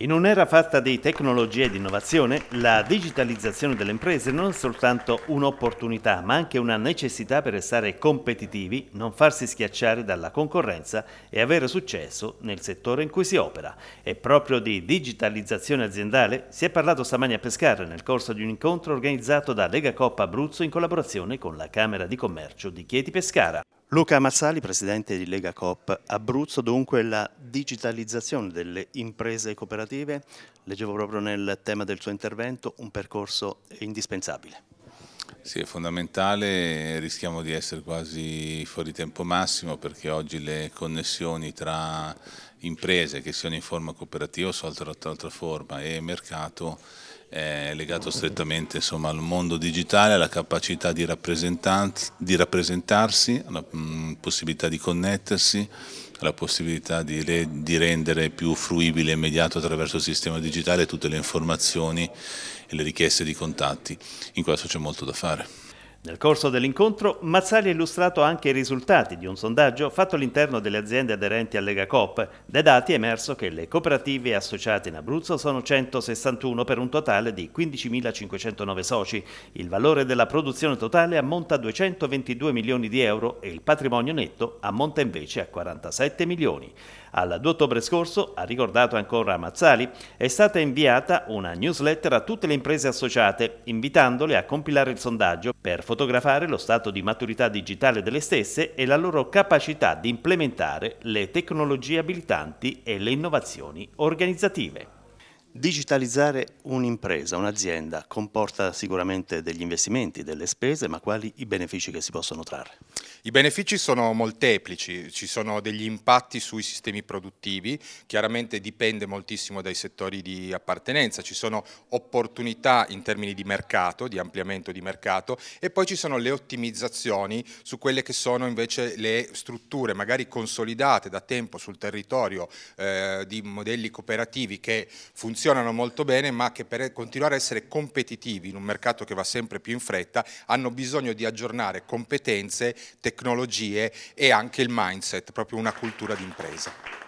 In un'era fatta di tecnologia e di innovazione, la digitalizzazione delle imprese non è soltanto un'opportunità, ma anche una necessità per restare competitivi, non farsi schiacciare dalla concorrenza e avere successo nel settore in cui si opera. E proprio di digitalizzazione aziendale si è parlato stamani a Pescara nel corso di un incontro organizzato da Lega Coppa Abruzzo in collaborazione con la Camera di Commercio di Chieti Pescara. Luca Mazzali, presidente di Lega Coop Abruzzo, dunque la digitalizzazione delle imprese cooperative, leggevo proprio nel tema del suo intervento, un percorso indispensabile. Sì, è fondamentale, rischiamo di essere quasi fuori tempo massimo perché oggi le connessioni tra imprese che siano in forma cooperativa o sotto forma e mercato è legato strettamente insomma, al mondo digitale, alla capacità di, di rappresentarsi, alla mm, possibilità di connettersi la possibilità di, re, di, rendere più fruibile e immediato attraverso il sistema digitale tutte le informazioni e le richieste di contatti. In questo c'è molto da fare. Nel corso dell'incontro Mazzali ha illustrato anche i risultati di un sondaggio fatto all'interno delle aziende aderenti a Lega Coop. Dai dati è emerso che le cooperative associate in Abruzzo sono 161 per un totale di 15.509 soci. Il valore della produzione totale ammonta a 222 milioni di euro e il patrimonio netto ammonta invece a 47 milioni. Al 2 ottobre scorso, ha ricordato ancora Mazzali, è stata inviata una newsletter a tutte le imprese associate, invitandole a compilare il sondaggio per fotografare lo stato di maturità digitale delle stesse e la loro capacità di implementare le tecnologie abilitanti e le innovazioni organizzative. Digitalizzare un'impresa, un'azienda, comporta sicuramente degli investimenti, delle spese, ma quali i benefici che si possono trarre? I benefici sono molteplici, ci sono degli impatti sui sistemi produttivi, chiaramente dipende moltissimo dai settori di appartenenza, ci sono opportunità in termini di mercato, di ampliamento di mercato e poi ci sono le ottimizzazioni su quelle che sono invece le strutture magari consolidate da tempo sul territorio eh, di modelli cooperativi che funzionano funzionano molto bene ma che per continuare a essere competitivi in un mercato che va sempre più in fretta hanno bisogno di aggiornare competenze, tecnologie e anche il mindset, proprio una cultura d'impresa.